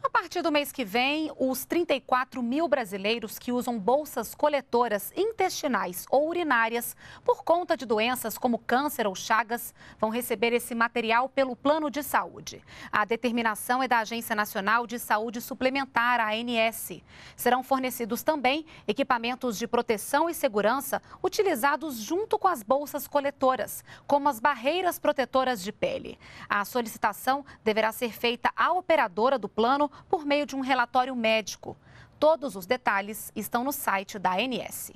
A partir do mês que vem, os 34 mil brasileiros que usam bolsas coletoras intestinais ou urinárias por conta de doenças como câncer ou chagas vão receber esse material pelo plano de saúde. A determinação é da Agência Nacional de Saúde Suplementar, ANS. Serão fornecidos também equipamentos de proteção e segurança utilizados junto com as bolsas coletoras, como as barreiras protetoras de pele. A solicitação deverá ser feita à operadora do plano por meio de um relatório médico. Todos os detalhes estão no site da ANS.